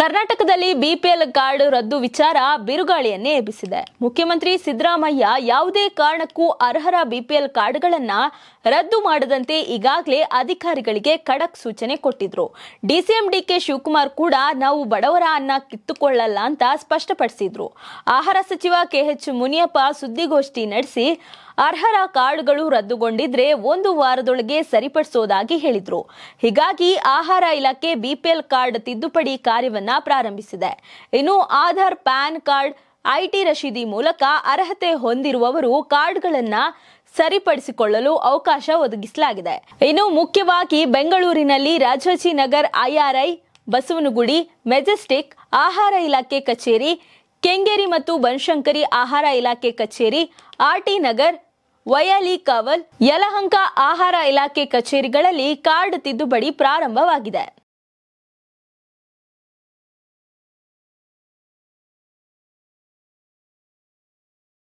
ಕರ್ನಾಟಕದಲ್ಲಿ BPL card ರದ್ದು ವಿಚಾರ ಬಿರುಗಾಳಿಯನ್ನೇ ಎಬ್ಬಿಸಿದೆ ಮುಖ್ಯಮಂತ್ರಿ ಸಿದ್ದರಾಮಯ್ಯ ಯಾವುದೇ ಕಾರಣಕ್ಕೂ ಅರ್ಹರ ಬಿಪಿಎಲ್ ಕಾರ್ಡ್ಗಳನ್ನ ರದ್ದು ಮಾಡದಂತೆ ಈಗಾಗಲೇ ಅಧಿಕಾರಿಗಳಿಗೆ ಖಡಕ್ ಸೂಚನೆ ಕೊಟ್ಟಿದ್ರು ಡಿಸಿಎಂ ಡಿಕೆ ಶಿವಕುಮಾರ್ ಕೂಡ ನಾವು ಬಡವರ ಅನ್ನ ಕಿತ್ತುಕೊಳ್ಳಲ್ಲ ಅಂತ ಸ್ಪಷ್ಟಪಡಿಸಿದ್ರು ಆಹಾರ ಸಚಿವ ಕೆಎಚ್ ಮುನಿಯಪ್ಪ ಸುದ್ದಿಗೋಷ್ಠಿ ನಡೆಸಿ ಅರ್ಹರ ಕಾರ್ಡ್ಗಳು ರದ್ದುಗೊಂಡಿದ್ರೆ ಒಂದು ವಾರದೊಳಗೆ ಸರಿಪಡಿಸೋದಾಗಿ ಹೇಳಿದ್ರು ಹೀಗಾಗಿ ಆಹಾರ ಇಲಾಖೆ ಬಿಪಿಎಲ್ ಕಾರ್ಡ್ ತಿದ್ದುಪಡಿ ಕಾರ್ಯವನ್ನು ಕಾರ್ಯವನ್ನ ಪ್ರಾರಂಭಿಸಿದೆ ಇನ್ನು ಆಧಾರ್ ಪ್ಯಾನ್ ಕಾರ್ಡ್ ಐಟಿ ರಶೀದಿ ಮೂಲಕ ಅರ್ಹತೆ ಹೊಂದಿರುವವರು ಕಾರ್ಡ್ಗಳನ್ನು ಸರಿಪಡಿಸಿಕೊಳ್ಳಲು ಅವಕಾಶ ಒದಗಿಸಲಾಗಿದೆ ಇನ್ನು ಮುಖ್ಯವಾಗಿ ಬೆಂಗಳೂರಿನಲ್ಲಿ ನಗರ್ ಐಆರ್ಐ ಬಸವನಗುಡಿ ಮೆಜೆಸ್ಟಿಕ್ ಆಹಾರ ಇಲಾಖೆ ಕಚೇರಿ ಕೆಂಗೇರಿ ಮತ್ತು ಬನಶಂಕರಿ ಆಹಾರ ಇಲಾಖೆ ಕಚೇರಿ ಆರ್ಟಿ ನಗರ್ ವಯಲಿ ಕಾವಲ್ ಯಲಹಂಕ ಆಹಾರ ಇಲಾಖೆ ಕಚೇರಿಗಳಲ್ಲಿ ಕಾರ್ಡ್ ತಿದ್ದುಪಡಿ ಪ್ರಾರಂಭವಾಗಿದೆ